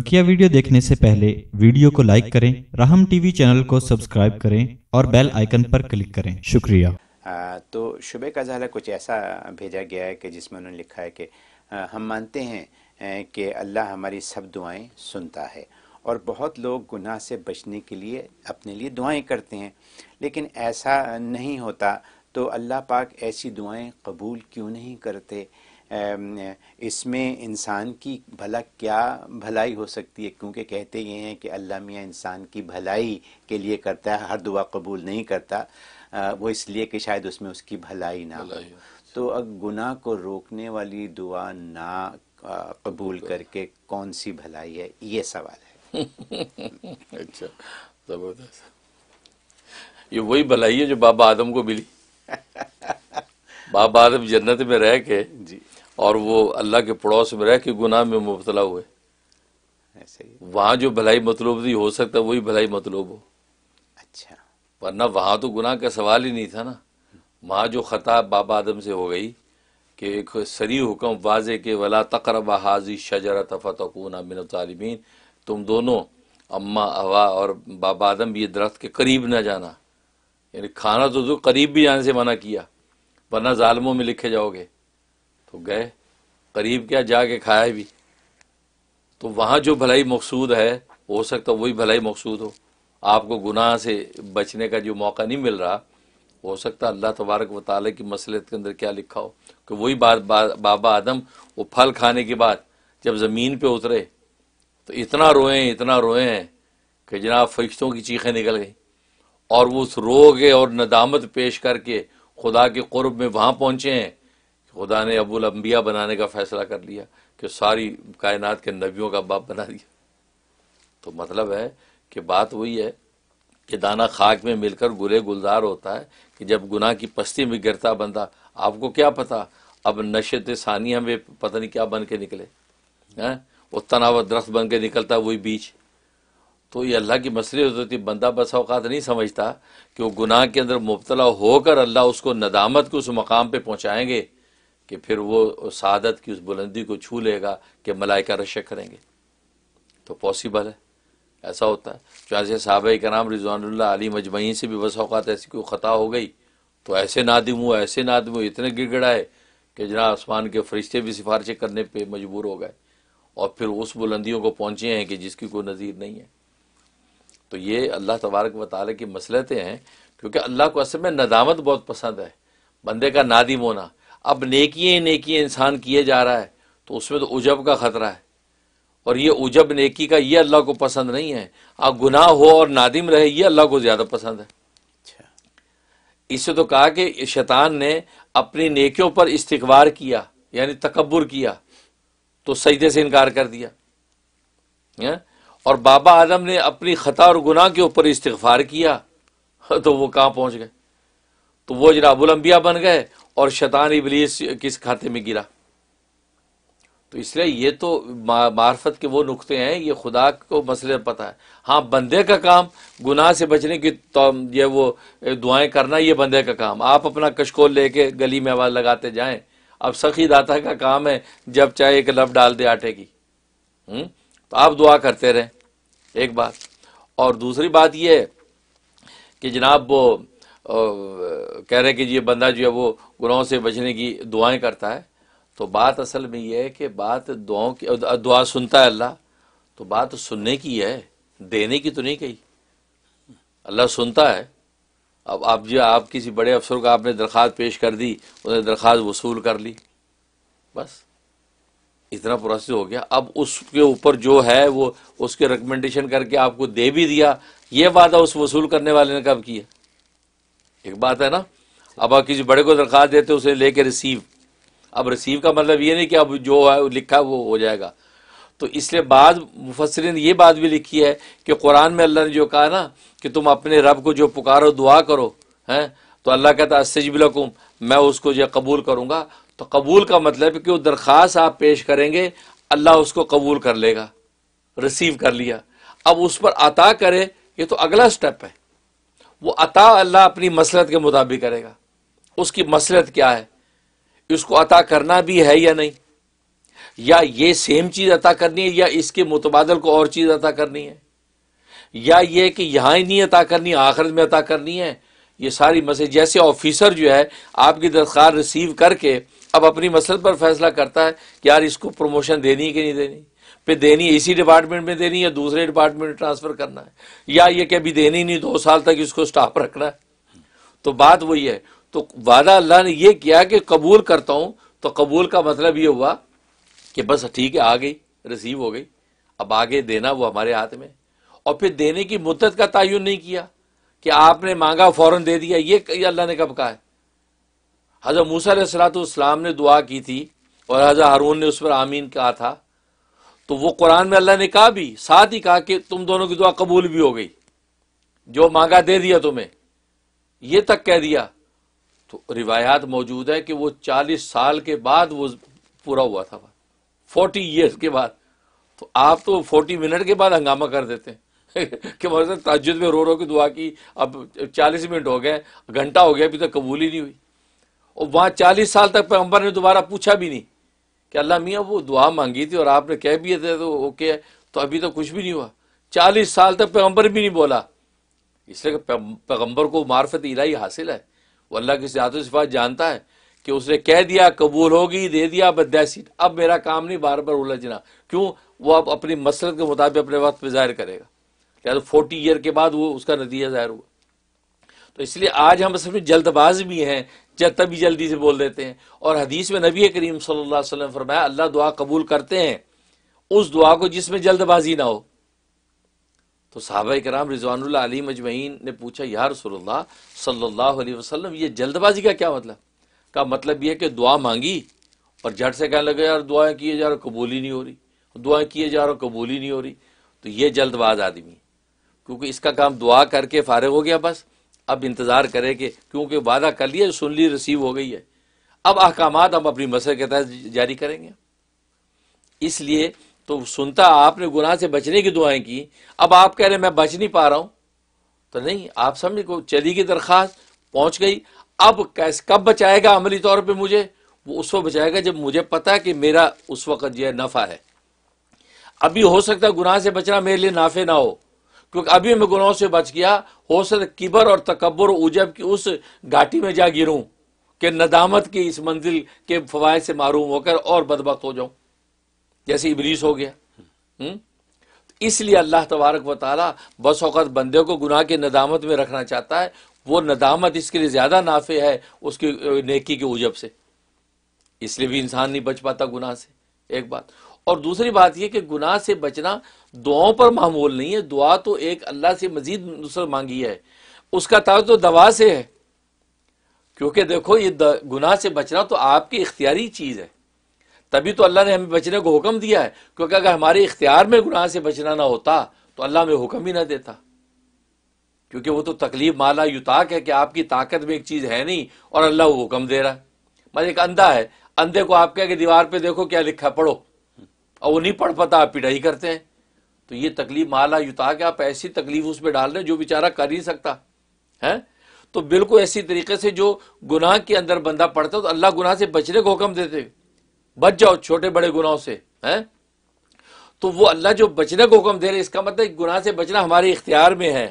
बकिया वीडियो देखने से पहले वीडियो को लाइक करें राहम टीवी चैनल को सब्सक्राइब करें और बेल आइकन पर क्लिक करें शुक्रिया आ, तो शुभ का जहला कुछ ऐसा भेजा गया है कि जिसमें उन्होंने लिखा है कि आ, हम मानते हैं कि अल्लाह हमारी सब दुआएं सुनता है और बहुत लोग गुनाह से बचने के लिए अपने लिए दुआएं करते हैं लेकिन ऐसा नहीं होता तो अल्लाह पाक ऐसी दुआएं कबूल क्यों नहीं करते इसमें इंसान की भला क्या भलाई हो सकती है क्योंकि कहते ये हैं कि अल्लाह मियाँ इंसान की भलाई के लिए करता है हर दुआ कबूल नहीं करता वो इसलिए कि शायद उसमें उसकी भलाई ना हो तो अब गुनाह को रोकने वाली दुआ ना कबूल करके कौन सी भलाई है ये सवाल है अच्छा जबरदस्त ये वही भलाई है जो बाबा आदम को मिली बाबा आदम जन्नत में रह के जी और वो अल्लाह के पड़ोस में रह के गुनाह में मुबतला हुए ऐसे वहाँ जो भलाई मतलूब थी हो सकता है वही भलाई मतलूब हो अच्छा वरना वहाँ तो गुनाह का सवाल ही नहीं था ना वहाँ जो ख़ता बाबा आदम से हो गई कि एक सरी हुक्म वाजे के वला तकरबा हाजी शजरा तो अमिन तालमीन तुम दोनों अम्मा हवा और बाबा आदम ये दरख्त के करीब न जाना यानी खाना तो, करीब भी जाने से मना किया वरना ज़ालमों में लिखे जाओगे तो गए करीब क्या जाके खाया भी तो वहाँ जो भलाई मकसूद है हो सकता वही भलाई मकसूद हो आपको गुनाह से बचने का जो मौका नहीं मिल रहा हो सकता अल्लाह तबारक व ताली की मसलियत के अंदर क्या लिखा हो कि वही बात बा, बाबा आदम वो फल खाने के बाद जब ज़मीन पे उतरे तो इतना रोए इतना रोए हैं कि जनाब फरिश्तों की चीखें निकल गई और वो उस रो के और नदामत पेश करके खुदा के कुर्ब में वहाँ पहुँचे हैं खुदा ने अबुल अम्बिया बनाने का फ़ैसला कर लिया कि सारी कायनात के नबियों का बाप बना दिया तो मतलब है कि बात वही है कि दाना खाक में मिलकर गुरे गुलजार होता है कि जब गुनाह की पस्ती में गिरता बंदा आपको क्या पता अब नशत सानिया में पता नहीं क्या बन के निकले हैं वो तनाव दरख्त बन के निकलता वही बीच तो ये अल्लाह की मसले होती बंदा बस अवकात नहीं समझता कि वो गुनाह के अंदर मुबतला होकर अल्लाह उसको नदामत के उस मकाम पर पहुँचाएँगे कि फिर वो सादत की उस बुलंदी को छू लेगा कि मलाइका रश करेंगे तो पॉसिबल है ऐसा होता है चाहे साहब कराम रिजवानल्ला अली मजमही से भी बस अवकात ऐसी कोई ख़ता हो गई तो ऐसे नादिम हुआ ऐसे नादिम हुए इतने गिड़गड़ाए कि जना आसमान के फरिश्ते भी सिफारशें करने पर मजबूर हो गए और फिर उस बुलंदियों को पहुँचे हैं कि जिसकी कोई नज़ीर नहीं है तो ये अल्लाह तबारक वाली की मसलतें हैं क्योंकि अल्लाह को असल में नदामत बहुत पसंद है बंदे का नादिम होना अब नेकिए नेकिए इंसान किए जा रहा है तो उसमें तो उजब का ख़तरा है और ये उजब नेकी का ये अल्लाह को पसंद नहीं है आप गुनाह हो और नादिम रहे ये अल्लाह को ज़्यादा पसंद है अच्छा। इससे तो कहा कि शैतान ने अपनी नेकियों पर इस्तवार किया यानी तकबर किया तो सईदे से इनकार कर दिया या? हाँ? और बाबा आदम ने अपनी ख़ता और गुनाह के ऊपर इस्तफार किया तो वो कहाँ पहुंच गए तो वो अबुलंबिया बन गए और शैतान इबलीस किस खाते में गिरा तो इसलिए ये तो मार्फत के वो नुकते हैं ये खुदा को मसले पता है हाँ बंदे का काम गुनाह से बचने की तो ये वो दुआएं करना ये बंदे का काम आप अपना कशकोल लेके गली में आवाज़ लगाते जाएं अब सखी दाता का काम है जब चाहे एक लफ डाल दे आटे की हुँ? हम्म? तो आप दुआ करते रहें एक बात और दूसरी बात यह है कि जनाब वो कह रहे हैं कि ये बंदा जो है वो गुनाहों से बचने की दुआएं करता है तो बात असल में यह है कि बात दुआओं की दुआ सुनता है अल्लाह तो बात सुनने की है देने की तो नहीं कही अल्लाह सुनता है अब आप जो आप किसी बड़े अफसर को आपने दरख्वास्त पेश कर दी उन्हें दरख्वास्त वसूल कर ली बस इतना प्रोसेस हो गया अब उसके ऊपर जो है वो उसके रिकमेंडेशन करके आपको दे भी दिया ये वादा उस वसूल करने वाले ने कब किया एक बात है ना अब आप किसी बड़े को दरख्वास्त देते हो उसे ले कर रिसीव अब रिसीव का मतलब ये नहीं कि अब जो है लिखा वो हो जाएगा तो इसलिए बाद मुफसर ने ये बात भी लिखी है कि कुरान में अल्लाह ने जो कहा ना कि तुम अपने रब को जो पुकारो दुआ करो हैं तो अल्लाह कहता है असजबिलकुम मैं उसको जो कबूल करूँगा तो कबूल का मतलब कि वो दरख्वास्त आप पेश करेंगे अल्लाह उसको कबूल कर लेगा रिसीव कर लिया अब उस पर अता करे ये तो अगला स्टेप है वो अता अल्लाह अपनी मसलत के मुताबिक करेगा उसकी मसलत क्या है इसको अता करना भी है या नहीं या ये सेम चीज़ अता करनी है या इसके मुतबादल को और चीज़ अता करनी है या ये कि यहाँ ही नहीं अता करनी आखिरत में अता करनी है ये सारी मसले जैसे ऑफिसर जो है आपकी दरख्वास्त रिसीव करके अब अपनी मसलत पर फैसला करता है कि यार इसको प्रमोशन देनी है कि नहीं देनी पे देनी है इसी डिपार्टमेंट में देनी है दूसरे डिपार्टमेंट में ट्रांसफर करना है या ये कि अभी देनी नहीं दो साल तक इसको स्टाफ रखना है तो बात वही है तो वादा अल्लाह ने यह किया कि कबूल करता हूं तो कबूल का मतलब ये हुआ कि बस ठीक है आ गई रिसीव हो गई अब आगे देना वो हमारे हाथ में और फिर देने की मुद्दत का तयन नहीं किया कि आपने मांगा फ़ौरन दे दिया ये अल्लाह ने कब कहा है हज़रत मूसा सलात ने दुआ की थी और हज़रत हारून ने उस पर आमीन कहा था तो वो कुरान में अल्लाह ने कहा भी साथ ही कहा कि तुम दोनों की दुआ कबूल भी हो गई जो मांगा दे दिया तुम्हें ये तक कह दिया तो रिवायात मौजूद है कि वो चालीस साल के बाद वो पूरा हुआ था फोर्टी ईयर्स के बाद तो आप तो फोर्टी मिनट के बाद हंगामा कर देते हैं कि मतलब तजद में रो रो की दुआ की अब चालीस मिनट हो गए घंटा हो गया अभी तक कबूल ही नहीं हुई और वहाँ चालीस साल तक पैगम्बर ने दोबारा पूछा भी नहीं कि अल्लाह मियाँ वो दुआ मांगी थी और आपने कह भी थे तो ओके है तो अभी तो कुछ भी नहीं हुआ चालीस साल तक पैगम्बर भी नहीं बोला इसलिए पैगम्बर को मार्फत इलाही हासिल है वो अल्लाह की सियात सिफात जानता है कि उसने कह दिया कबूल होगी दे दिया बदैसी अब मेरा काम नहीं बार बार उलझना क्यों वो अब अपनी मसरत के मुताबिक अपने वक्त पर जाहिर करेगा या तो फोर्टी ईयर के बाद वो उसका नतीजा जाहिर हुआ तो इसलिए आज हम सब जल्दबाज भी हैं जब तभी जल्दी से बोल देते हैं और हदीस में नबी करीम सल्लल्लाहु अलैहि वसल्लम फरमाया अल्लाह दुआ कबूल करते हैं उस दुआ को जिसमें जल्दबाजी ना हो तो साहबा कराम रिजवानुल्ला अली मजमैन ने पूछा यार सल्लल्लाहु सल्लाह वसल्लम ये जल्दबाजी का क्या मतलब का मतलब यह कि दुआ मांगी और झट से कहने लगे यार दुआएं किए जा रहे कबूल ही नहीं हो रही दुआएं किए जा रहे कबूल ही नहीं हो रही तो ये जल्दबाज आदमी क्योंकि इसका काम दुआ करके फारग हो गया बस अब इंतज़ार करें कि क्योंकि वादा कर लिया सुन ली रिसीव हो गई है अब अहकाम हम अपनी मसल के तहत जारी करेंगे इसलिए तो सुनता आपने गुनाह से बचने की दुआएं की अब आप कह रहे मैं बच नहीं पा रहा हूं तो नहीं आप समझ को चली गई दरख्वास्त पहुंच गई अब कैस कब बचाएगा अमली तौर पर मुझे वो उस वक्त बचाएगा जब मुझे पता है कि मेरा उस वक्त यह नफ़ा है अभी हो सकता है गुनाह से बचना मेरे लिए नाफे ना हो क्योंकि अभी मैं गुनाहों से बच गया हो सकता किबर और तकबर उजब की उस घाटी में जा गिरूं कि नदामत की इस मंजिल के फवायद से मारूम होकर और बदबक हो जाऊं जैसे इबलीस हो गया तो इसलिए अल्लाह तबारक व बस अवत बंदे को गुनाह के नदामत में रखना चाहता है वो नदामत इसके लिए ज़्यादा नाफे है उसकी नेकी के उजब से इसलिए भी इंसान नहीं बच पाता गुनाह से एक बात और दूसरी बात यह कि गुनाह से बचना दुआओं पर मामूल नहीं है दुआ तो एक अल्लाह से मजीद नुसरत मांगी है उसका ताल्लुक तो दवा से है क्योंकि देखो ये गुनाह से बचना तो आपकी इख्तियारी चीज़ है तभी तो अल्लाह ने हमें बचने को हुक्म दिया है क्योंकि अगर हमारे इख्तियार में गुनाह से बचना ना होता तो अल्लाह हमें हुक्म ही ना देता क्योंकि वो तो तकलीफ माला युताक है कि आपकी ताकत में एक चीज़ है नहीं और अल्लाह वो हुक्म दे रहा है मतलब एक अंधा है अंधे को आप कह के दीवार पर देखो क्या लिखा पढ़ो और वो नहीं पढ़ पाता आप पिटाई करते हैं तो ये तकलीफ माला युता के आप ऐसी तकलीफ उस पर डाल रहे जो बेचारा कर ही सकता है तो बिल्कुल ऐसी तरीके से जो गुनाह के अंदर बंदा पड़ता है तो अल्लाह गुनाह से बचने को हुक्म देते बच जाओ छोटे बड़े गुनाहों से हैं तो वो अल्लाह जो बचने को हुक्म दे रहे इसका मतलब गुनाह से बचना हमारे इख्तियार में है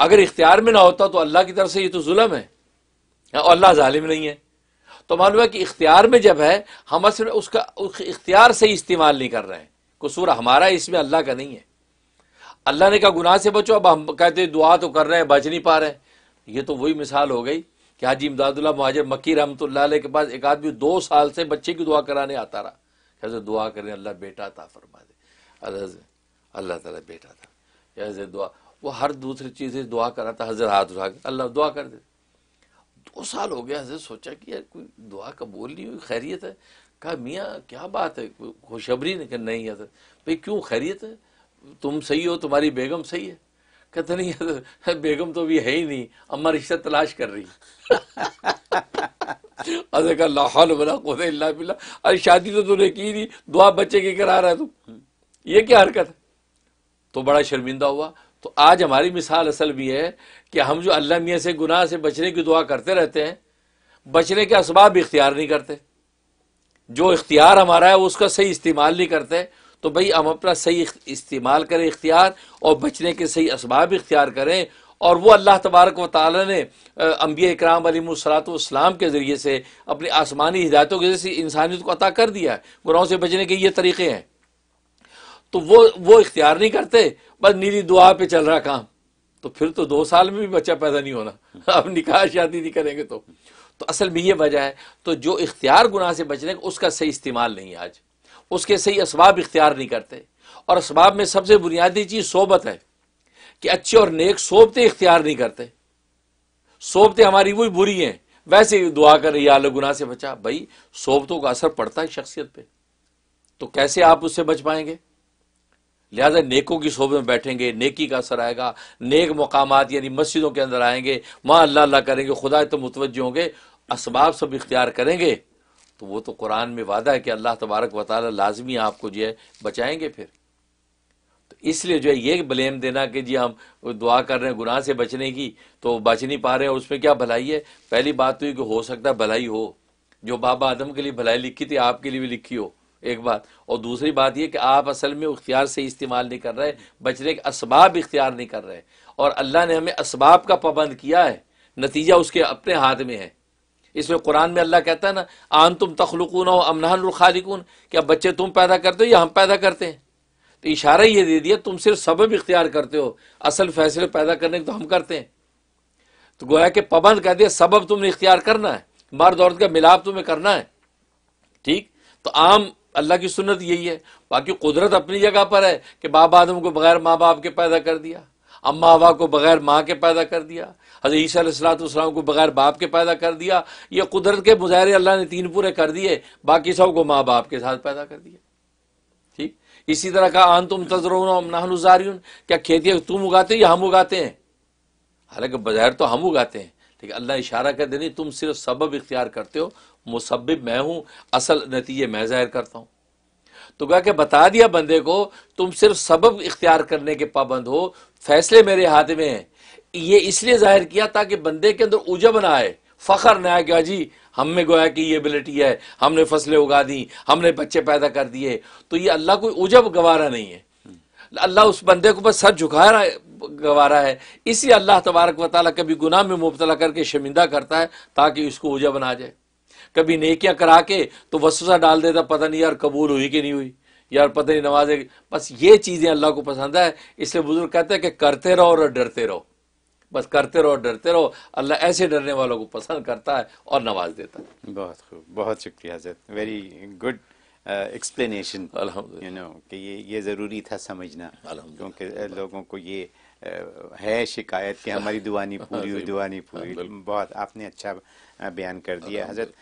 अगर इख्तियार में ना होता तो अल्लाह की तरफ से ये तो जुल्म है और अल्लाह जालिम नहीं है तो मालूम है कि इख्तियार में जब है हम असल में उसका इख्तियार से ही इस्तेमाल नहीं कर रहे हैं कसूर हमारा इसमें अल्लाह का नहीं है अल्लाह ने कहा गुनाह से बचो अब हम कहते हैं दुआ तो कर रहे हैं बच नहीं पा रहे ये तो वही मिसाल हो गई कि हाजी इमदादुल्ला महाजर मक्की रहमत के पास एक आदमी दो साल से बच्चे की दुआ कराने आता रहा कहते दुआ करें अल्लाह बेटा था फरमा दे अल्लाह तला बेटा था कैसे दुआ वो हर दूसरी चीज़ से दुआ कराता हजर हाथ उठा के अल्लाह दुआ कर देते दो साल हो गया हजरत सोचा कि यार कोई दुआ कबूल नहीं हुई खैरियत है कहा मियाँ क्या बात है खुशबरी नहीं नहीं हजरत भाई क्यों खैरियत है तुम सही हो तुम्हारी बेगम सही है कहते तो नहीं हजरत बेगम तो अभी है ही नहीं अम्मा रिश्ता तलाश कर रही अरे कहा लाहौल बना को बिल्ला अरे शादी तो तूने की नहीं दुआ बच्चे की करा रहा है तू ये क्या हरकत है तो बड़ा शर्मिंदा हुआ तो आज हमारी मिसाल असल भी है कि हम जो अल्लाह मियाँ से गुनाह से बचने की दुआ करते रहते हैं बचने के भी इख्तियार नहीं करते जो इख्तियार हमारा है उसका सही इस्तेमाल नहीं करते तो भाई हम अपना सही इस्तेमाल करें इख्तियार और बचने के सही इसबाब इख्तियार करें और वो अल्लाह तबारक व ताली ने अम्बिया इकराम अलीसलातम के ज़रिए से अपनी आसमानी हिदायतों के जरिए इंसानियत को अता कर दिया है गुनाहों से बचने के ये तरीक़े हैं तो वो वो इख्तियार नहीं करते बस नीली दुआ पे चल रहा काम तो फिर तो दो साल में भी बच्चा पैदा नहीं होना अब निकाह शादी नहीं करेंगे तो तो असल में ये वजह है तो जो इख्तियार गुनाह से बचने का उसका सही इस्तेमाल नहीं आज उसके सही इसबाब इख्तियार नहीं करते और इसबाब में सबसे बुनियादी चीज़ सोबत है कि अच्छे और नेक सोबते इख्तियार नहीं करते सोबते हमारी वही बुरी हैं वैसे ही दुआ कर रही आलो गुनाह से बचा भाई सोबतों का असर पड़ता है शख्सियत पर तो कैसे आप उससे बच पाएंगे लिहाजा नेकों की शोब में बैठेंगे नेकी का असर आएगा नेक मकाम यानी मस्जिदों के अंदर आएंगे वहाँ अल्लाह अल्लाह करेंगे खुदा तो मुतवजह होंगे इसबाब सब इख्तियार करेंगे तो वो तो कुरान में वादा है कि अल्लाह तबारक व लाजमी आपको जो है बचाएंगे फिर तो इसलिए जो है ये ब्लेम देना कि जी हम दुआ कर रहे हैं गुनाह से बचने की तो बच नहीं पा रहे हैं उसमें क्या भलाई है पहली बात तो ये कि हो सकता है भलाई हो जो बाबा आदम के लिए भलाई लिखी थी आपके लिए भी लिखी हो एक बात और दूसरी बात यह कि आप असल में इख्तियार से इस्तेमाल नहीं कर रहे बचने के इसबाब इख्तियार नहीं कर रहे और अल्लाह ने हमें इसबाब का पाबंद किया है नतीजा उसके अपने हाथ में है इसमें कुरान में अल्लाह कहता है ना आन तुम तखलकून हो अमनान खालिकून क्या बच्चे तुम पैदा करते हो या हम पैदा करते हैं तो इशारा ये दे दिया तुम सिर्फ सबब इख्तियार करते हो असल फैसले पैदा करने के तो हम करते हैं तो गोया कि पाबंद कह दिया सबब तुमने इख्तियार करना है मर्द औरत का मिलाप तुम्हें करना है ठीक तो आम अल्लाह की सुन्नत यही है बाकी कुदरत अपनी जगह पर है कि बाप आदम को बगैर माँ बाप के पैदा कर दिया अम्मा हवा को बगैर माँ के पैदा कर दिया हजरत ईसीलाम को बगैर बाप के पैदा कर दिया ये कुदरत के मुजाहरे अल्लाह ने तीन पूरे कर दिए बाकी सब को माँ बाप के साथ पैदा कर दिया ठीक इसी तरह का आन तुम तजर क्या खेती तुम उगाते हो या हम उगाते हैं हालांकि बजायर तो हम उगाते हैं ठीक है अल्लाह इशारा कर देनी तुम सिर्फ सबब इख्तियार करते हो मुसब मैं हूं असल नतीजे मैं जाहिर करता हूं तो गया के बता दिया बंदे को तुम सिर्फ सबब इख्तियार करने के पाबंद हो फैसले मेरे हाथ में हैं ये इसलिए जाहिर किया ताकि बंदे के अंदर ना बनाए फ़खर ना आए कि हाँ जी हम में गोया कि ये एबिलिटी है हमने फसलें उगा दी हमने बच्चे पैदा कर दिए तो ये अल्लाह कोई उजब गवारा नहीं है अल्लाह उस बंदे को बस सर झुका गवारा है इसी अल्लाह तबारक वाली कभी गुनाह में मुबतला करके शर्मिंदा करता है ताकि इसको उजब बना जाए कभी नेकियां करा के तो वसूसा डाल देता पता नहीं यार कबूल हुई कि नहीं हुई यार पता नहीं नमाजे बस ये चीज़ें अल्लाह को पसंद है इसलिए बुजुर्ग कहते हैं कि करते रहो और डरते रहो बस करते रहो डरते रहो अल्लाह ऐसे डरने वालों को पसंद करता है और नवाज देता है बहुत खूब बहुत शुक्रिया हजरत very good explanation you know कि ये ये ज़रूरी था समझना क्योंकि uh, लोगों को ये uh, है शिकायत कि हमारी दुआ नहीं पूरी हुई दुआ नहीं पूरी बहुत आपने अच्छा uh, बयान कर दिया हजरत